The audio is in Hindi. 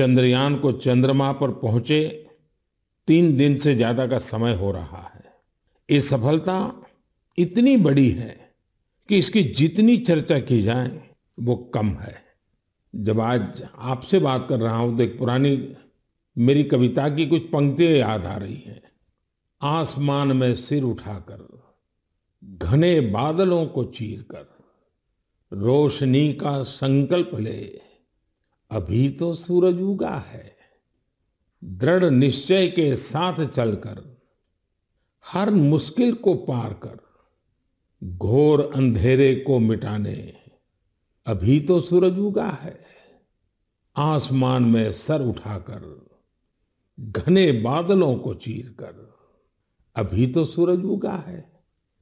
चंद्रयान को चंद्रमा पर पहुंचे तीन दिन से ज्यादा का समय हो रहा है ये सफलता इतनी बड़ी है कि इसकी जितनी चर्चा की जाए वो कम है जब आज आपसे बात कर रहा हूं तो एक पुरानी मेरी कविता की कुछ पंक्तियां याद आ रही हैं आसमान में सिर उठाकर घने बादलों को चीर कर रोशनी का संकल्प ले अभी तो सूरज उगा है दृढ़ निश्चय के साथ चलकर हर मुश्किल को पार कर घोर अंधेरे को मिटाने अभी तो सूरज उगा है आसमान में सर उठाकर घने बादलों को चीर कर अभी तो सूरज उगा है